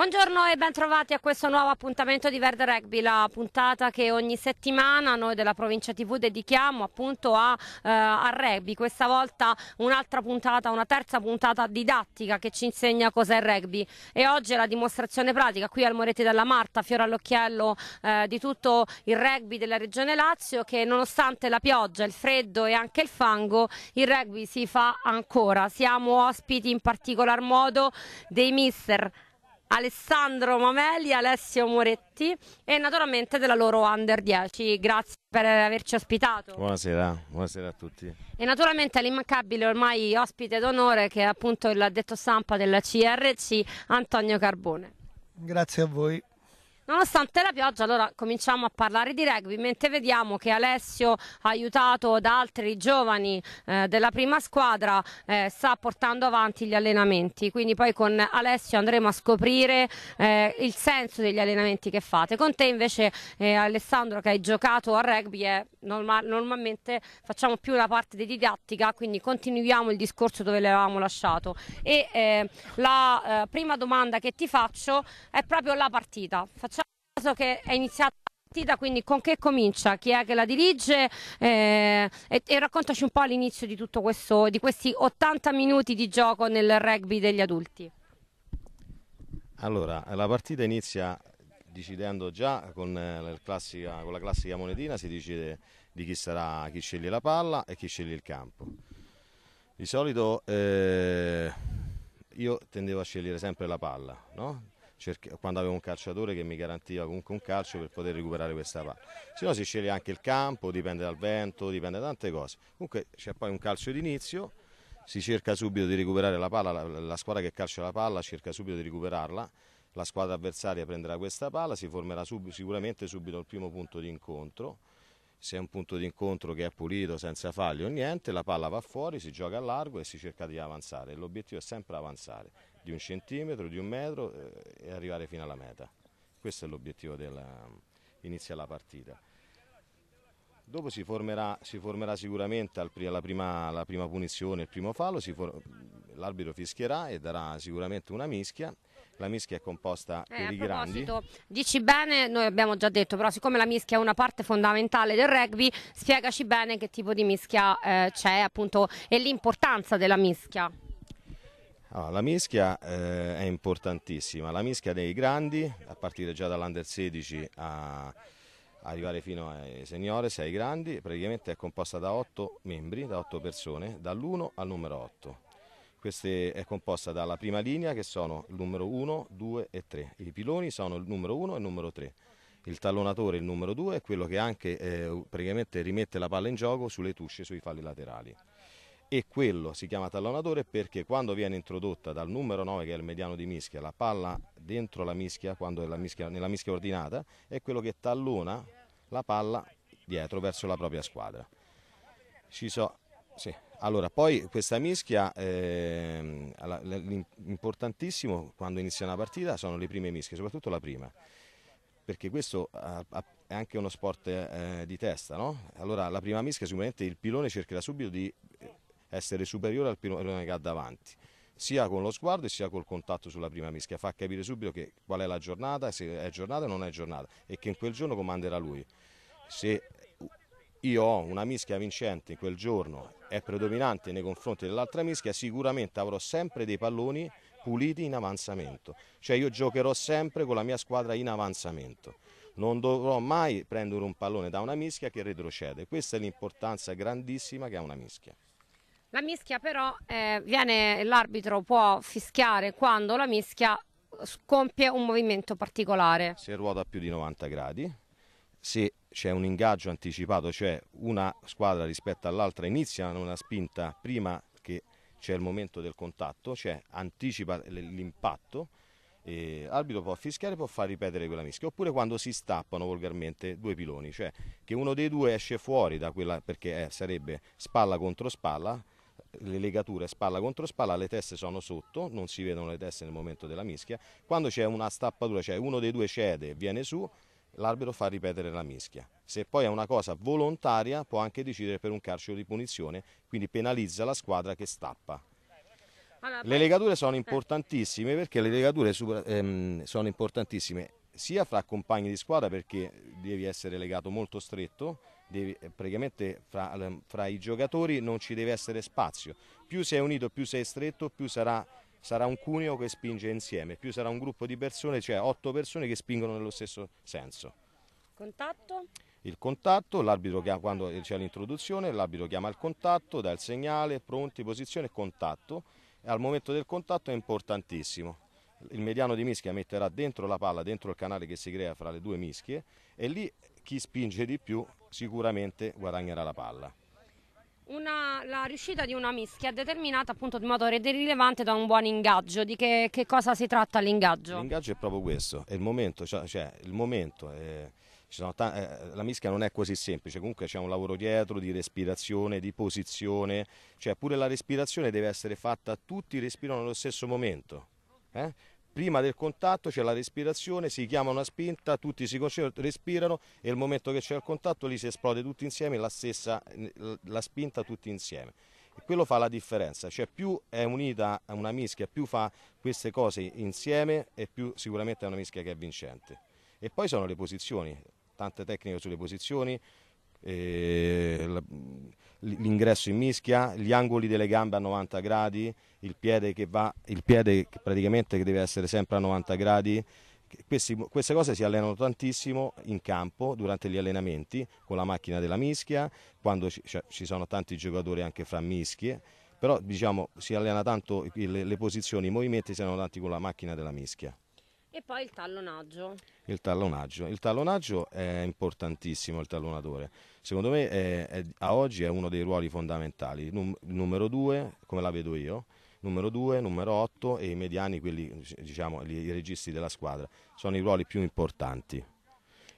Buongiorno e bentrovati a questo nuovo appuntamento di Verde Rugby, la puntata che ogni settimana noi della provincia TV dedichiamo appunto a, eh, a rugby. Questa volta un'altra puntata, una terza puntata didattica che ci insegna cos'è il rugby e oggi è la dimostrazione pratica qui al Moretti della Marta, fiore all'occhiello eh, di tutto il rugby della regione Lazio che nonostante la pioggia, il freddo e anche il fango, il rugby si fa ancora. Siamo ospiti in particolar modo dei mister Alessandro Mameli, Alessio Moretti e naturalmente della loro Under 10. Grazie per averci ospitato. Buonasera, buonasera a tutti. E naturalmente l'immancabile ormai ospite d'onore che è appunto il detto stampa della CRC, Antonio Carbone. Grazie a voi. Nonostante la pioggia, allora cominciamo a parlare di rugby, mentre vediamo che Alessio, aiutato da altri giovani eh, della prima squadra, eh, sta portando avanti gli allenamenti. Quindi poi con Alessio andremo a scoprire eh, il senso degli allenamenti che fate. Con te invece, eh, Alessandro, che hai giocato a rugby, è norma normalmente facciamo più la parte di didattica, quindi continuiamo il discorso dove l'avevamo lasciato. E eh, la eh, prima domanda che ti faccio è proprio la partita. Facciamo caso che è iniziata la partita, quindi con che comincia? Chi è che la dirige? Eh, e, e, raccontaci un po' l'inizio di tutto questo, di questi 80 minuti di gioco nel rugby degli adulti. Allora, la partita inizia decidendo già con, eh, classica, con la classica monetina, si decide di chi sarà chi sceglie la palla e chi sceglie il campo. Di solito eh, io tendevo a scegliere sempre la palla, no? quando avevo un calciatore che mi garantiva comunque un calcio per poter recuperare questa palla. Se no si sceglie anche il campo, dipende dal vento, dipende da tante cose. Comunque c'è poi un calcio d'inizio, si cerca subito di recuperare la palla, la, la squadra che calcia la palla cerca subito di recuperarla, la squadra avversaria prenderà questa palla, si formerà sub, sicuramente subito il primo punto di incontro. Se è un punto di incontro che è pulito, senza falli o niente, la palla va fuori, si gioca a largo e si cerca di avanzare. L'obiettivo è sempre avanzare di un centimetro, di un metro eh, e arrivare fino alla meta. Questo è l'obiettivo inizia la partita. Dopo si formerà, si formerà sicuramente al, la, prima, la prima, punizione, il primo fallo, for, l'arbitro fischierà e darà sicuramente una mischia. La mischia è composta eh, per i grandi. Dici bene, noi abbiamo già detto, però siccome la mischia è una parte fondamentale del rugby, spiegaci bene che tipo di mischia eh, c'è appunto, e l'importanza della mischia. Allora, la mischia eh, è importantissima, la mischia dei grandi, a partire già dall'Under 16 a arrivare fino ai seniores, ai grandi, praticamente è composta da 8 membri, da 8 persone, dall'1 al numero 8. Questa è composta dalla prima linea che sono il numero 1, 2 e 3. I piloni sono il numero 1 e il numero 3. Il tallonatore, il numero 2, è quello che anche eh, praticamente rimette la palla in gioco sulle tusce, sui falli laterali e quello si chiama tallonatore perché quando viene introdotta dal numero 9 che è il mediano di mischia la palla dentro la mischia, quando è la mischia, nella mischia ordinata, è quello che tallona la palla dietro verso la propria squadra. Ci so, sì. Allora, poi questa mischia, eh, l'importantissimo quando inizia una partita sono le prime mischie, soprattutto la prima, perché questo è anche uno sport eh, di testa, no? Allora la prima mischia sicuramente il pilone cercherà subito di eh, essere superiore al pilone che ha davanti sia con lo sguardo sia col contatto sulla prima mischia, fa capire subito che, qual è la giornata, se è giornata o non è giornata e che in quel giorno comanderà lui. Se io ho una mischia vincente in quel giorno è predominante nei confronti dell'altra mischia, sicuramente avrò sempre dei palloni puliti in avanzamento, cioè io giocherò sempre con la mia squadra in avanzamento. Non dovrò mai prendere un pallone da una mischia che retrocede. Questa è l'importanza grandissima che ha una mischia. La mischia però eh, viene, l'arbitro può fischiare quando la mischia compie un movimento particolare. Se ruota più di 90 gradi, se c'è un ingaggio anticipato, cioè una squadra rispetto all'altra inizia una spinta prima che c'è il momento del contatto, cioè anticipa l'impatto, l'arbitro può fischiare e può far ripetere quella mischia, oppure quando si stappano volgarmente due piloni, cioè che uno dei due esce fuori da quella, perché eh, sarebbe spalla contro spalla, le legature spalla contro spalla, le teste sono sotto, non si vedono le teste nel momento della mischia. Quando c'è una stappatura, cioè uno dei due cede e viene su, l'albero fa ripetere la mischia. Se poi è una cosa volontaria può anche decidere per un carcere di punizione, quindi penalizza la squadra che stappa. Le legature sono eh. importantissime perché le legature super, ehm, sono importantissime sia fra compagni di squadra perché devi essere legato molto stretto devi, eh, praticamente fra, fra, i giocatori non ci deve essere spazio. Più sei unito, più sei stretto, più sarà, sarà un cuneo che spinge insieme, più sarà un gruppo di persone, cioè otto persone che spingono nello stesso senso. Contatto? il contatto, l'arbitro chiama, quando c'è l'introduzione, l'arbitro chiama il contatto, dà il segnale, pronti, posizione, contatto. Al momento del contatto è importantissimo. Il mediano di mischia metterà dentro la palla, dentro il canale che si crea fra le due mischie e lì chi spinge di più sicuramente guadagnerà la palla. Una, la riuscita di una mischia è determinata appunto in modo rilevante da un buon ingaggio. Di che, che cosa si tratta l'ingaggio? L'ingaggio è proprio questo, è il momento, cioè, cioè il momento è, eh, eh, la mischia non è così semplice, comunque c'è un lavoro dietro di respirazione, di posizione, cioè pure la respirazione deve essere fatta, tutti respirano nello stesso momento. Eh? prima del contatto c'è la respirazione, si chiama una spinta, tutti si concentrano, respirano e il momento che c'è il contatto lì si esplode tutti insieme, la stessa la spinta tutti insieme. E quello fa la differenza, cioè più è unita a una mischia, più fa queste cose insieme e più sicuramente è una mischia che è vincente. E poi sono le posizioni, tante tecniche sulle posizioni, eh, l'ingresso in mischia, gli angoli delle gambe a 90 gradi, il piede che va, il piede che praticamente deve essere sempre a 90 gradi. Questi, queste cose si allenano tantissimo in campo durante gli allenamenti con la macchina della mischia, quando ci, ci sono tanti giocatori anche fra mischie, però diciamo, si allena tanto le, le posizioni, i movimenti si allenano tanti con la macchina della mischia. E poi il tallonaggio. Il tallonaggio. Il tallonaggio è importantissimo, il tallonatore. Secondo me è, è, a oggi è uno dei ruoli fondamentali. Num, numero due, come la vedo io, numero 2, numero 8 e i mediani, quelli, diciamo, i registi della squadra. Sono i ruoli più importanti.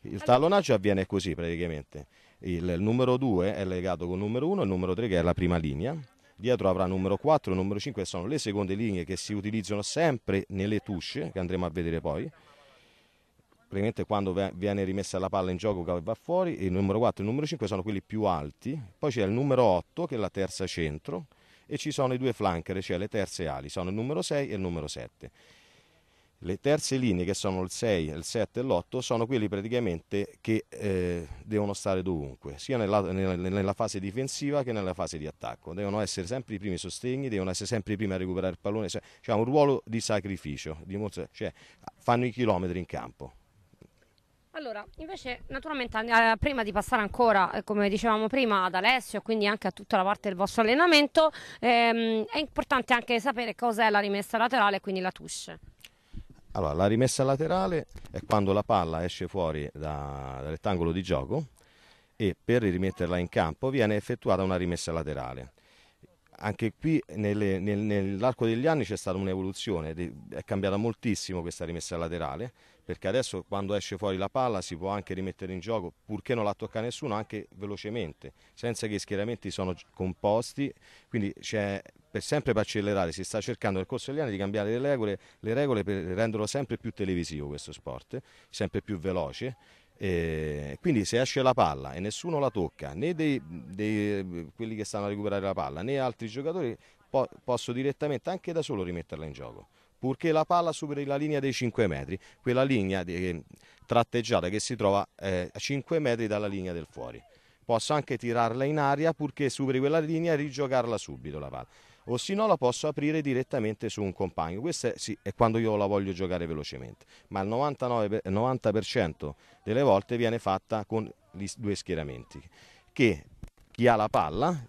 Il tallonaggio avviene così praticamente. Il numero 2 è legato con il numero 1 e il numero 3 che è la prima linea. Dietro avrà numero 4 e numero 5 che sono le seconde linee che si utilizzano sempre nelle touche che andremo a vedere poi. Praticamente quando viene rimessa la palla in gioco che va fuori, il numero 4 e il numero 5 sono quelli più alti. Poi c'è il numero 8 che è la terza centro e ci sono i due flanker, cioè le terze ali, sono il numero 6 e il numero 7. Le terze linee, che sono il 6, il 7 e l'8, sono quelli praticamente che eh, devono stare dovunque, sia nella, nella, fase difensiva che nella fase di attacco. Devono essere sempre i primi sostegni, devono essere sempre i primi a recuperare il pallone, cioè, cioè un ruolo di sacrificio, di molto, cioè, fanno i chilometri in campo. Allora, invece, naturalmente, eh, prima di passare ancora, eh, come dicevamo prima, ad Alessio quindi anche a tutta la parte del vostro allenamento, ehm, è importante anche sapere cos'è la rimessa laterale quindi la touche. Allora, la rimessa laterale è quando la palla esce fuori da, dal rettangolo di gioco e per rimetterla in campo viene effettuata una rimessa laterale. Anche qui nelle, nel, nell'arco degli anni c'è stata un'evoluzione, è cambiata moltissimo questa rimessa laterale perché adesso quando esce fuori la palla si può anche rimettere in gioco, purché non la tocca nessuno, anche velocemente, senza che i schieramenti sono composti, quindi c'è per sempre per accelerare si sta cercando nel corso degli anni di cambiare le regole, le regole per renderlo sempre più televisivo questo sport, sempre più veloce. E quindi se esce la palla e nessuno la tocca, né dei, dei, quelli che stanno a recuperare la palla, né altri giocatori, po posso direttamente anche da solo rimetterla in gioco purché la palla superi la linea dei 5 metri, quella linea di, eh, tratteggiata che si trova eh, a 5 metri dalla linea del fuori. Posso anche tirarla in aria purché superi quella linea e rigiocarla subito la palla o se no la posso aprire direttamente su un compagno. Questo è, sì, è quando io la voglio giocare velocemente, ma il 99, 90% delle volte viene fatta con gli due schieramenti, che chi ha la palla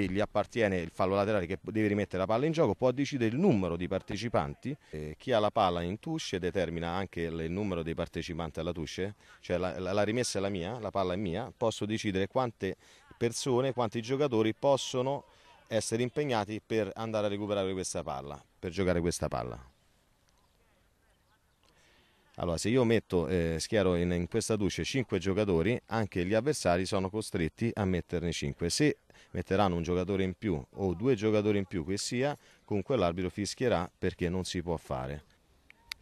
che gli appartiene il fallo laterale che deve rimettere la palla in gioco, può decidere il numero di partecipanti, eh, chi ha la palla in tusce determina anche il numero dei partecipanti alla tusce, cioè la, la, la rimessa è la mia, la palla è mia, posso decidere quante persone, quanti giocatori possono essere impegnati per andare a recuperare questa palla, per giocare questa palla. Allora, se io metto, eh, schiero in, in questa duce 5 giocatori, anche gli avversari sono costretti a metterne 5. Se metteranno un giocatore in più o due giocatori in più che sia, comunque l'arbitro fischierà perché non si può fare.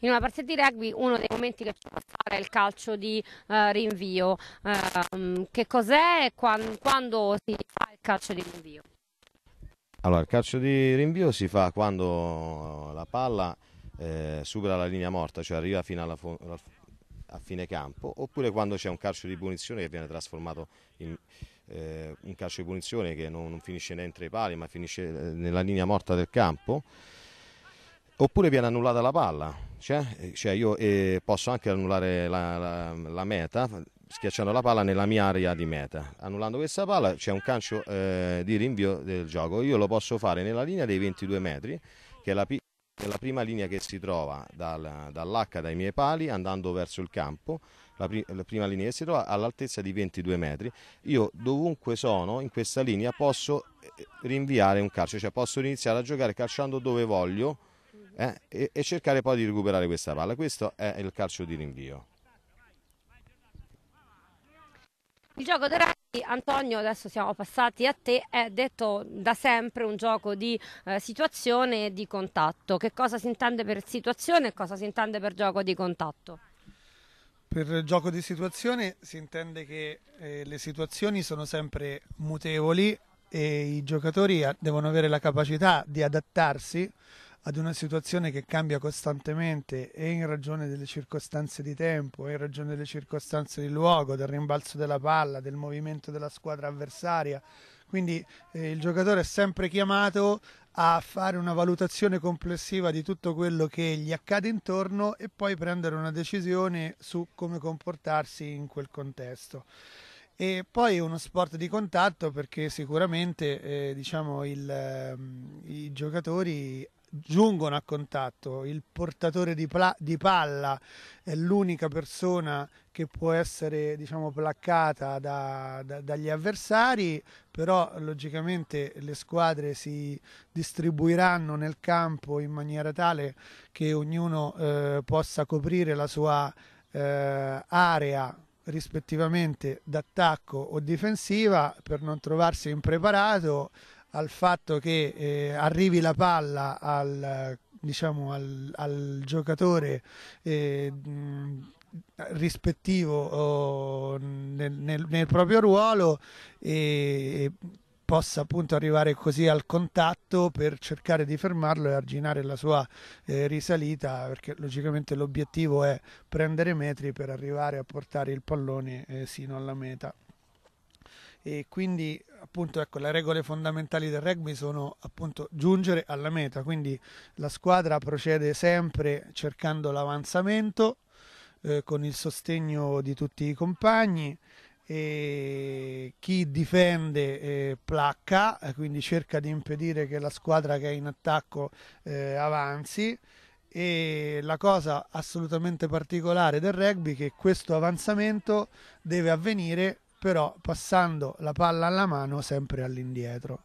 In una partita di rugby uno dei momenti che ci può fare è il calcio di uh, rinvio. Uh, che cos'è e quando, quando si fa il calcio di rinvio? Allora, il calcio di rinvio si fa quando eh, la palla eh, supera la linea morta, cioè arriva fino alla, a fine campo, oppure quando c'è un calcio di punizione che viene trasformato in, eh, un calcio di punizione che non, non finisce né entro i pali ma finisce eh, nella linea morta del campo oppure viene annullata la palla cioè, eh, cioè io eh, posso anche annullare la, la, la, meta schiacciando la palla nella mia area di meta annullando questa palla c'è un calcio eh, di rinvio del gioco io lo posso fare nella linea dei 22 metri che è la, pi- la prima linea che si trova dal, dall'H dai miei pali andando verso il campo la, pri la prima linea che si trova all'altezza di 22 metri, io dovunque sono in questa linea posso eh, rinviare un calcio, cioè posso iniziare a giocare calciando dove voglio eh, e, e cercare poi di recuperare questa palla. Questo è il calcio di rinvio. Il gioco della Antonio, adesso siamo passati a te, è detto da sempre un gioco di eh, situazione e di contatto. Che cosa si intende per situazione e cosa si intende per gioco di contatto? Per gioco di situazione si intende che eh, le situazioni sono sempre mutevoli e i giocatori devono avere la capacità di adattarsi ad una situazione che cambia costantemente e in ragione delle circostanze di tempo, e in ragione delle circostanze di luogo, del rimbalzo della palla, del movimento della squadra avversaria. Quindi eh, il giocatore è sempre chiamato a fare una valutazione complessiva di tutto quello che gli accade intorno e poi prendere una decisione su come comportarsi in quel contesto. E poi uno sport di contatto perché sicuramente eh, diciamo il, ehm, i giocatori giungono a contatto. Il portatore di, di palla è l'unica persona che può essere diciamo, placcata da, da, dagli avversari, però logicamente le squadre si distribuiranno nel campo in maniera tale che ognuno eh, possa coprire la sua eh, area rispettivamente d'attacco o difensiva per non trovarsi impreparato al fatto che eh, arrivi la palla al, diciamo, al, al giocatore eh, rispettivo nel, nel, nel, proprio ruolo e, e possa appunto arrivare così al contatto per cercare di fermarlo e arginare la sua eh, risalita perché logicamente l'obiettivo è prendere metri per arrivare a portare il pallone eh, sino alla meta e quindi appunto ecco, le regole fondamentali del rugby sono appunto giungere alla meta, quindi la squadra procede sempre cercando l'avanzamento eh, con il sostegno di tutti i compagni e chi difende eh, placca, quindi cerca di impedire che la squadra che è in attacco eh, avanzi e la cosa assolutamente particolare del rugby è che questo avanzamento deve avvenire però passando la palla alla mano sempre all'indietro.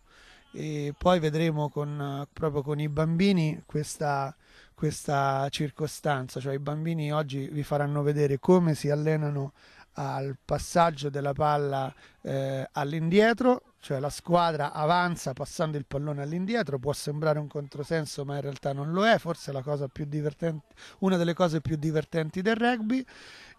E poi vedremo con, proprio con i bambini questa, questa circostanza, cioè i bambini oggi vi faranno vedere come si allenano al passaggio della palla eh, all'indietro, cioè la squadra avanza passando il pallone all'indietro, può sembrare un controsenso ma in realtà non lo è, forse è una delle cose più divertenti del rugby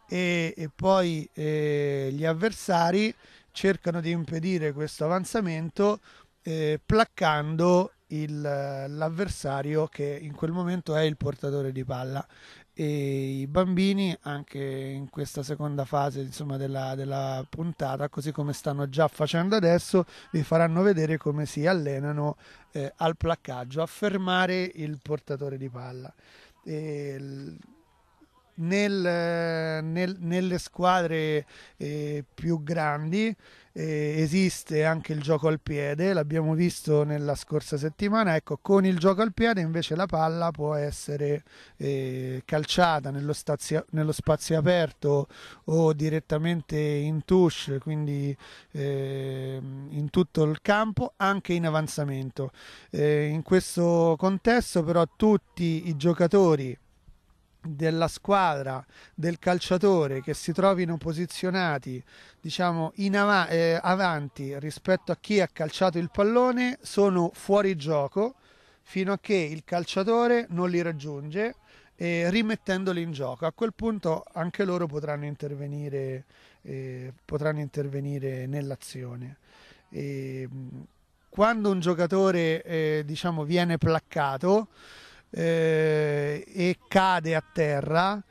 e, e poi eh, gli avversari cercano di impedire questo avanzamento eh, placcando il, l'avversario che in quel momento è il portatore di palla e i bambini anche in questa seconda fase insomma, della, della, puntata così come stanno già facendo adesso vi faranno vedere come si allenano eh, al placcaggio a fermare il portatore di palla e, nel, nel, nelle squadre eh, più grandi eh, esiste anche il gioco al piede, l'abbiamo visto nella scorsa settimana, ecco con il gioco al piede invece la palla può essere eh, calciata nello, stazio, nello, spazio aperto o direttamente in touche, quindi ehm, in tutto il campo, anche in avanzamento. Eh, in questo contesto però tutti i giocatori della squadra, del calciatore che si trovino posizionati diciamo in av eh, avanti rispetto a chi ha calciato il pallone sono fuori gioco fino a che il calciatore non li raggiunge eh, rimettendoli in gioco. A quel punto anche loro potranno intervenire, eh, potranno intervenire nell'azione. Ehm, quando un giocatore eh, diciamo, viene placcato eh, e cade a terra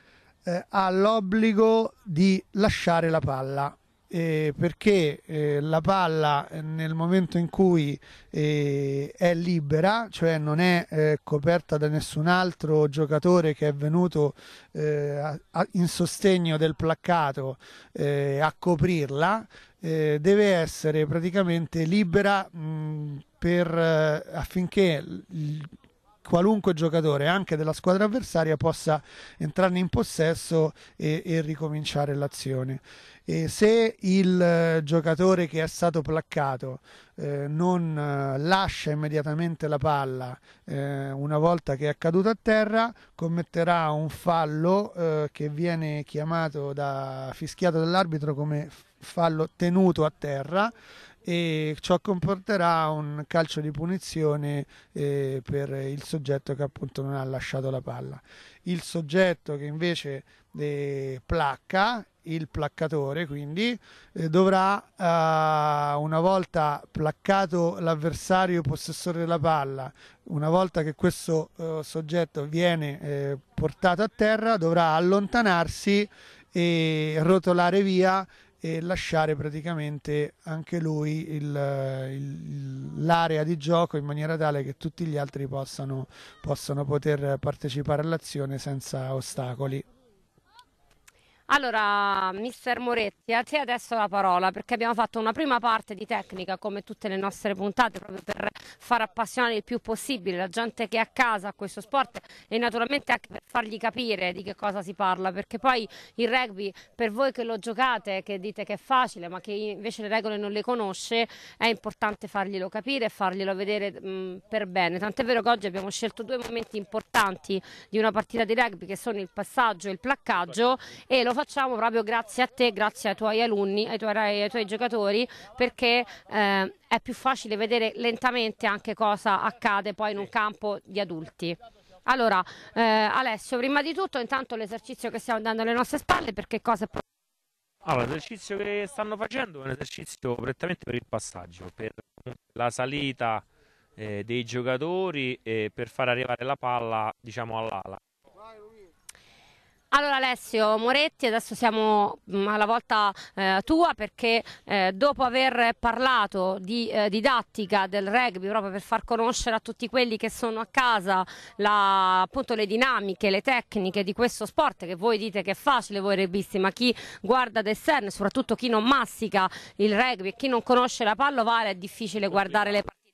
eh, ha l'obbligo di lasciare la palla eh, perché eh, la palla eh, nel momento in cui eh, è libera, cioè non è eh, coperta da nessun altro giocatore che è venuto eh, a, a, in sostegno del placcato a coprirla, deve essere praticamente libera mh, per, affinché il qualunque giocatore, anche della squadra avversaria, possa entrarne in possesso e, e ricominciare l'azione. E se il eh, giocatore che è stato placcato eh, non eh, lascia immediatamente la palla eh, una volta che è caduto a terra, commetterà un fallo eh, che viene chiamato da, fischiato dall'arbitro come fallo tenuto a terra e ciò comporterà un calcio di punizione eh, per il soggetto che appunto non ha lasciato la palla. Il soggetto che invece eh, placca, il placcatore quindi, eh, dovrà eh, una volta placcato l'avversario possessore della palla, una volta che questo eh, soggetto viene eh, portato a terra, dovrà allontanarsi e rotolare via e lasciare praticamente anche lui il, il, l'area di gioco in maniera tale che tutti gli altri possano, possano poter partecipare all'azione senza ostacoli. Allora, mister Moretti, a te adesso la parola perché abbiamo fatto una prima parte di tecnica come tutte le nostre puntate proprio per far appassionare il più possibile la gente che è a casa a questo sport e naturalmente anche per fargli capire di che cosa si parla perché poi il rugby per voi che lo giocate, che dite che è facile ma che invece le regole non le conosce è importante farglielo capire e farglielo vedere mh, per bene. Tant'è vero che oggi abbiamo scelto due momenti importanti di una partita di rugby che sono il passaggio e il placcaggio e lo facciamo proprio grazie a te, grazie ai tuoi alunni, ai tuoi, ai tuoi giocatori, perché eh, è più facile vedere lentamente anche cosa accade poi in un campo di adulti. Allora, eh, Alessio, prima di tutto intanto l'esercizio che stiamo dando alle nostre spalle, perché cosa è allora, l'esercizio che stanno facendo è un esercizio prettamente per il passaggio, per la salita eh, dei giocatori e per far arrivare la palla diciamo, all'ala. Allora Alessio Moretti, adesso siamo mm, alla volta eh, tua perché eh, dopo aver parlato di eh, didattica del rugby proprio per far conoscere a tutti quelli che sono a casa la, appunto, le dinamiche, le tecniche di questo sport che voi dite che è facile voi rugbisti ma chi guarda d'esterno e soprattutto chi non massica il rugby e chi non conosce la pallovara è difficile guardare le partite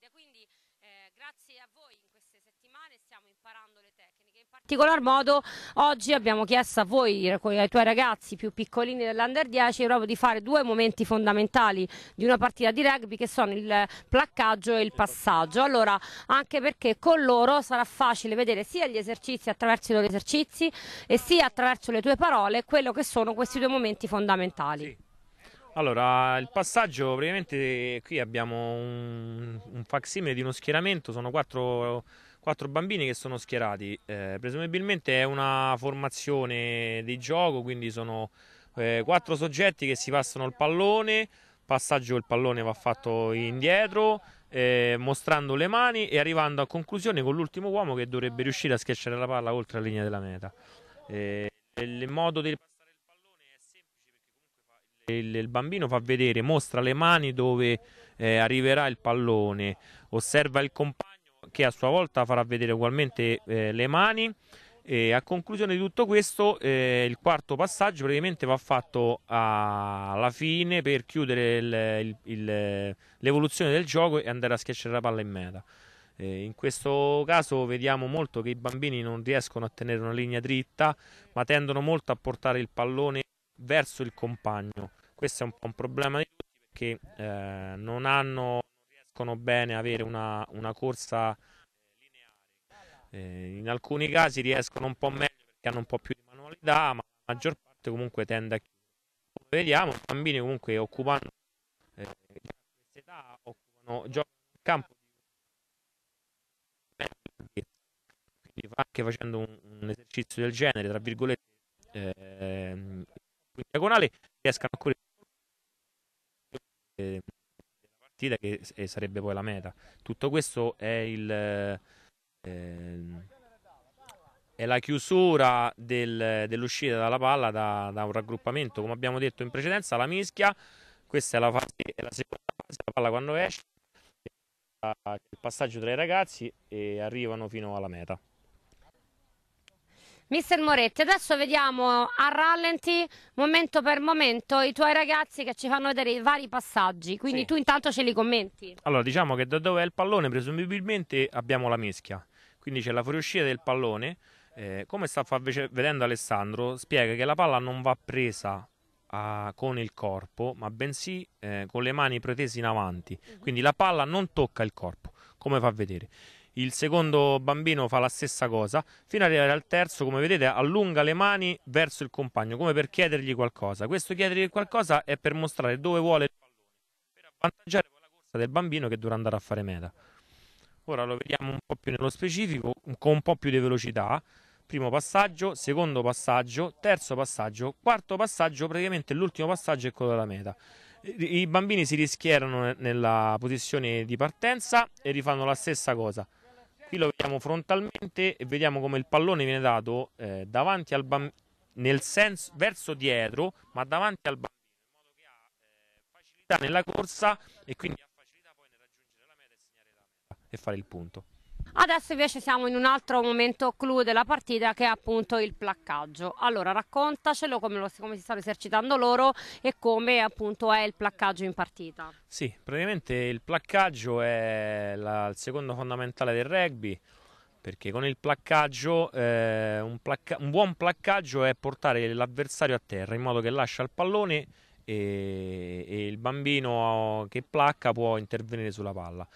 In particolar modo oggi abbiamo chiesto a voi, ai tuoi ragazzi più piccolini dell'Under 10, proprio di fare due momenti fondamentali di una partita di rugby che sono il placcaggio e il passaggio. Allora, anche perché con loro sarà facile vedere sia gli esercizi attraverso i loro esercizi e sia attraverso le tue parole quello che sono questi due momenti fondamentali. Sì. Allora, il passaggio, ovviamente qui abbiamo un, un facsimile di uno schieramento, sono quattro quattro bambini che sono schierati. Eh, presumibilmente è una formazione di gioco, quindi sono eh, quattro soggetti che si passano il pallone, passaggio il pallone va fatto indietro, eh, mostrando le mani e arrivando a conclusione con l'ultimo uomo che dovrebbe riuscire a schiacciare la palla oltre la linea della meta. Eh, il modo di passare il pallone è semplice perché comunque il, il bambino fa vedere, mostra le mani dove eh, arriverà il pallone, osserva il compagno che a sua volta farà vedere ugualmente eh, le mani. E a conclusione di tutto questo, eh, il quarto passaggio praticamente va fatto alla fine per chiudere l'evoluzione del gioco e andare a schiacciare la palla in meta. Eh, in questo caso vediamo molto che i bambini non riescono a tenere una linea dritta, ma tendono molto a portare il pallone verso il compagno. Questo è un po' un problema di tutti perché eh, non hanno riescono bene a avere una, una corsa lineare. Eh, in alcuni casi riescono un po' meglio perché hanno un po' più di manualità, ma la maggior parte comunque tende a chiudere. Come vediamo, i bambini comunque occupano eh, questa età, occupano giochi in campo quindi anche facendo un, un, esercizio del genere, tra virgolette, eh, in diagonale, riescano a correre eh, partita che sarebbe poi la meta. Tutto questo è il... Eh, è la chiusura del, dell'uscita dalla palla da, da, un raggruppamento, come abbiamo detto in precedenza, la mischia, questa è la, fase, è la seconda fase, la palla quando esce, eh, il passaggio tra i ragazzi e arrivano fino alla meta. Mister Moretti, adesso vediamo a rallenti, momento per momento, i tuoi ragazzi che ci fanno vedere i vari passaggi, quindi sì. tu intanto ce li commenti. Allora, diciamo che da dove è il pallone presumibilmente abbiamo la mischia, quindi c'è la fuoriuscita del pallone, eh, come sta vedendo Alessandro, spiega che la palla non va presa a, con il corpo, ma bensì eh, con le mani protese in avanti, mhm. quindi la palla non tocca il corpo, come fa a vedere il secondo bambino fa la stessa cosa, fino ad arrivare al terzo, come vedete, allunga le mani verso il compagno, come per chiedergli qualcosa. Questo chiedergli qualcosa è per mostrare dove vuole il pallone, per avvantaggiare la corsa del bambino che dovrà andare a fare meta. Ora lo vediamo un po' più nello specifico, con un po' più di velocità. Primo passaggio, secondo passaggio, terzo passaggio, quarto passaggio, praticamente l'ultimo passaggio è quello della meta. I bambini si rischierano nella posizione di partenza e rifanno la stessa cosa. Qui lo vediamo frontalmente e vediamo come il pallone viene dato eh, davanti al bambino, nel senso verso dietro, ma davanti al bambino, in modo che ha eh, facilità nella corsa e quindi ha facilità poi nel raggiungere la meta e segnare la meta e fare il punto. Adesso invece siamo in un altro momento clou della partita che è appunto il placcaggio. Allora raccontacelo come, lo, come si stanno esercitando loro e come appunto è il placcaggio in partita. Sì, praticamente il placcaggio è la, il secondo fondamentale del rugby perché con il placcaggio eh, un, placca un, buon placcaggio è portare l'avversario a terra in modo che lascia il pallone e, e il bambino che placca può intervenire sulla palla.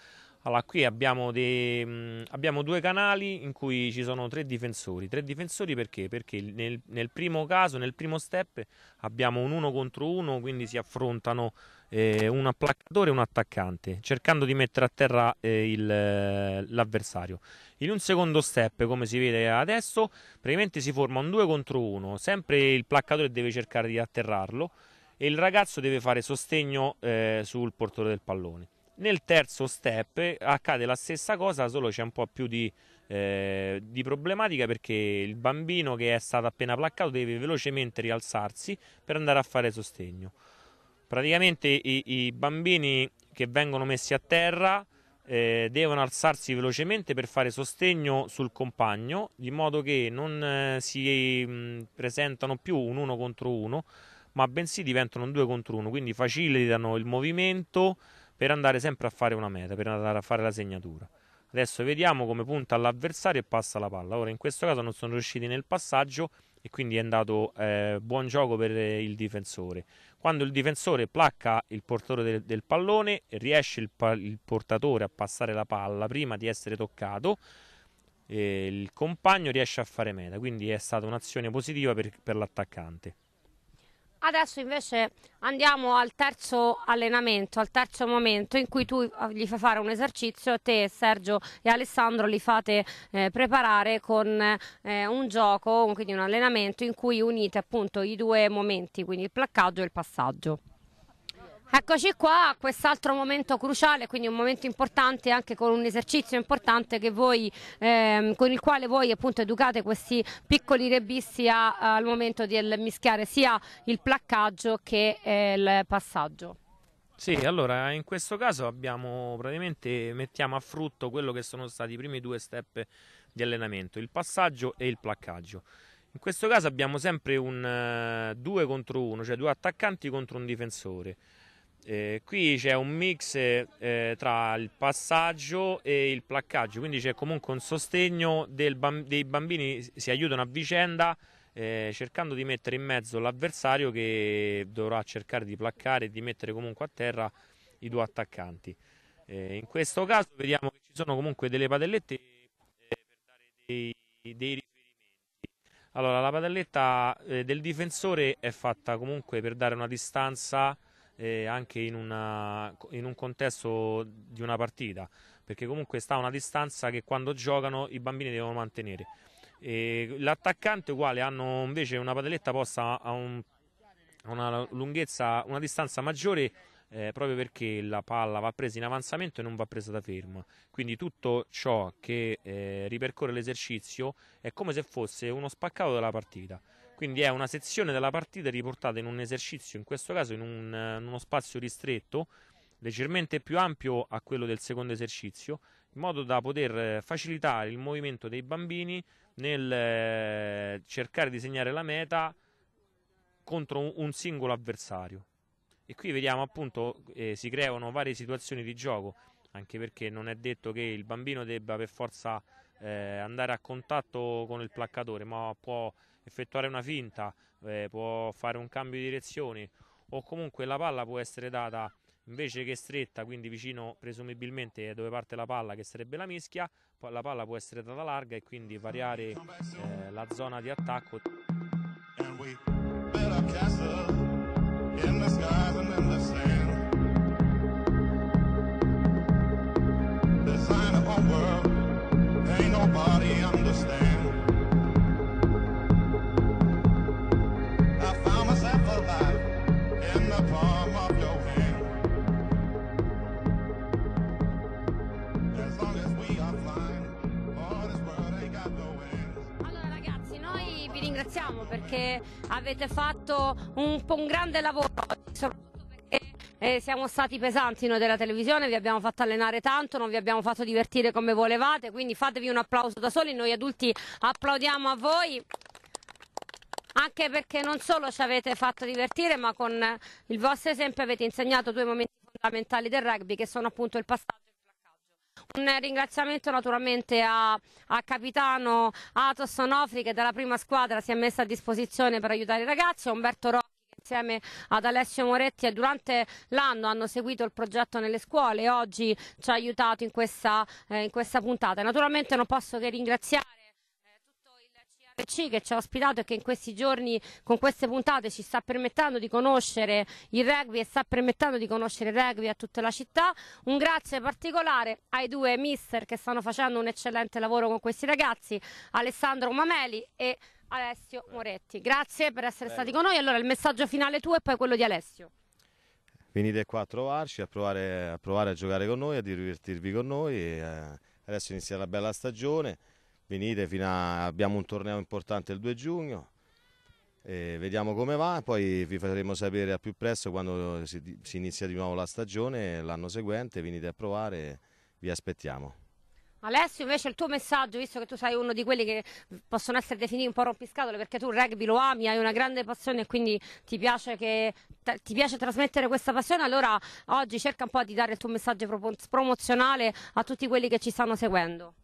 Allora, qui abbiamo, dei, mm, abbiamo, due canali in cui ci sono tre difensori. Tre difensori perché? Perché nel, nel primo caso, nel primo step, abbiamo un uno contro uno, quindi si affrontano eh, un applaccatore e un attaccante, cercando di mettere a terra eh, il, eh, l'avversario. In un secondo step, come si vede adesso, praticamente si forma un due contro uno, sempre il placcatore deve cercare di atterrarlo e il ragazzo deve fare sostegno eh, sul portatore del pallone. Nel terzo step accade la stessa cosa, solo c'è un po' più di, eh, di problematica perché il bambino che è stato appena placcato deve velocemente rialzarsi per andare a fare sostegno. Praticamente i, i bambini che vengono messi a terra eh, devono alzarsi velocemente per fare sostegno sul compagno, di modo che non eh, si mh, mm, presentano più un uno contro uno, ma bensì diventano un due contro uno, quindi facilitano il movimento per andare sempre a fare una meta, per andare a fare la segnatura. Adesso vediamo come punta all'avversario e passa la palla. Ora in questo caso non sono riusciti nel passaggio e quindi è andato eh, buon gioco per eh, il difensore. Quando il difensore placca il portatore del, del pallone, riesce il, il, portatore a passare la palla prima di essere toccato. Eh, il compagno riesce a fare meta, quindi è stata un'azione positiva per, per l'attaccante. Adesso invece andiamo al terzo allenamento, al terzo momento in cui tu ah, gli fai fare un esercizio, te Sergio e Alessandro li fate eh, preparare con eh, un gioco, quindi un allenamento in cui unite appunto i due momenti, quindi il placcaggio e il passaggio. Eccoci qua a quest'altro momento cruciale, quindi un momento importante anche con un esercizio importante voi, ehm, con il quale voi appunto educate questi piccoli rebissi a, a, al momento del mischiare sia il placcaggio che eh, il passaggio. Sì, allora in questo caso abbiamo praticamente mettiamo a frutto quello che sono stati i primi due step di allenamento, il passaggio e il placcaggio. In questo caso abbiamo sempre un 2 uh, eh, contro 1, cioè due attaccanti contro un difensore. Eh, qui c'è un mix eh, tra il passaggio e il placcaggio, quindi c'è comunque un sostegno bam- dei bambini, si aiutano a vicenda eh, cercando di mettere in mezzo l'avversario che dovrà cercare di placcare e di mettere comunque a terra i due attaccanti. Eh, in questo caso vediamo che ci sono comunque delle padellette eh, per dare dei, dei riferimenti. Allora, la padelletta eh, del difensore è fatta comunque per dare una distanza eh, anche in, una, in un contesto di una partita, perché comunque sta a una distanza che quando giocano i bambini devono mantenere. l'attaccante uguale hanno invece una padelletta posta a, un, una lunghezza, una distanza maggiore eh, proprio perché la palla va presa in avanzamento e non va presa da ferma. Quindi tutto ciò che eh, ripercorre l'esercizio è come se fosse uno spaccato della partita. Quindi è una sezione della partita riportata in un esercizio, in questo caso in, un, eh, in uno spazio ristretto, leggermente più ampio a quello del secondo esercizio, in modo da poter eh, facilitare il movimento dei bambini nel eh, cercare di segnare la meta contro un singolo avversario. E qui vediamo appunto eh, si creano varie situazioni di gioco, anche perché non è detto che il bambino debba per forza eh, andare a contatto con il placcatore, ma può effettuare una finta, eh, può fare un cambio di direzione o comunque la palla può essere data invece che stretta, quindi vicino presumibilmente dove parte la palla che sarebbe la mischia, la palla può essere data larga e quindi variare eh, la zona di attacco. Design of our world, ain't nobody understand. ringraziamo perché avete fatto un, un grande lavoro, soprattutto perché eh, siamo stati pesanti noi della televisione, vi abbiamo fatto allenare tanto, non vi abbiamo fatto divertire come volevate, quindi fatevi un applauso da soli, noi adulti applaudiamo a voi anche perché non solo ci avete fatto divertire, ma con il vostro esempio avete insegnato due momenti fondamentali del rugby, che sono appunto il passaggio un ringraziamento naturalmente a, a capitano Atos Onofri che dalla prima squadra si è messa a disposizione per aiutare i ragazzi, Umberto Rocchi che insieme ad Alessio Moretti e durante l'anno hanno seguito il progetto nelle scuole e oggi ci ha aiutato in questa, eh, in questa puntata. Naturalmente non posso che ringraziare RC che ci ha ospitato e che in questi giorni con queste puntate ci sta permettendo di conoscere il rugby e sta permettendo di conoscere il rugby a tutta la città. Un grazie particolare ai due mister che stanno facendo un eccellente lavoro con questi ragazzi, Alessandro Mameli e Alessio Moretti. Grazie per essere Bello. stati con noi. Allora il messaggio finale tuo e poi quello di Alessio. Venite qua a trovarci, a provare a, provare a giocare con noi, a divertirvi con noi. E, eh, adesso inizia la bella stagione venite fino a... abbiamo un torneo importante il 2 giugno, vediamo come va, poi vi faremo sapere al più presto quando si, si inizia di nuovo la stagione, l'anno seguente venite a provare, vi aspettiamo. Alessio, invece il tuo messaggio, visto che tu sei uno di quelli che possono essere definiti un po' rompiscatole perché tu il rugby lo ami, hai una grande passione e quindi ti piace, che, ti piace trasmettere questa passione, allora oggi cerca un po' di dare il tuo messaggio promozionale a tutti quelli che ci stanno seguendo.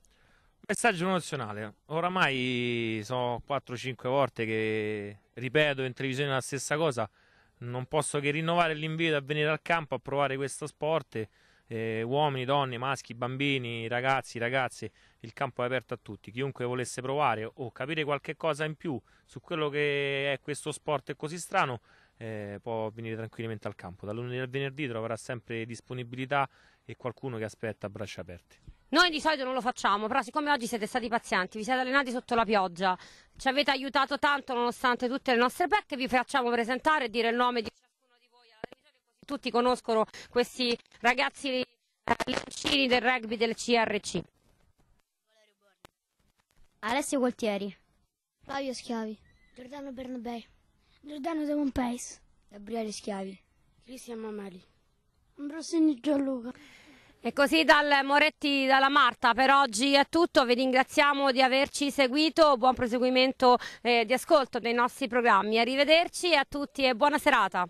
Messaggio promozionale. Oramai sono 4-5 volte che ripeto in televisione la stessa cosa. Non posso che rinnovare l'invito a venire al campo a provare questo sport. Eh, uomini, donne, maschi, bambini, ragazzi, ragazze, il campo è aperto a tutti. Chiunque volesse provare o capire qualche cosa in più su quello che è questo sport così strano, eh, può venire tranquillamente al campo. Dal lunedì al venerdì troverà sempre disponibilità e qualcuno che aspetta a braccia aperte. Noi di solito non lo facciamo, però siccome oggi siete stati pazienti, vi siete allenati sotto la pioggia, ci avete aiutato tanto nonostante tutte le nostre pecche, vi facciamo presentare e dire il nome di ciascuno di voi tutti conoscono questi ragazzi eh, lancini del rugby del CRC. Alessio Gualtieri. Flavio Schiavi. Giordano Bernabei. Giordano De Monpeis. Gabriele Schiavi. Cristian Mameli. Ambrosini Gianluca. E così dal Moretti, dalla Marta per oggi è tutto, vi ringraziamo di averci seguito, buon proseguimento eh, di ascolto dei nostri programmi, arrivederci a tutti e buona serata.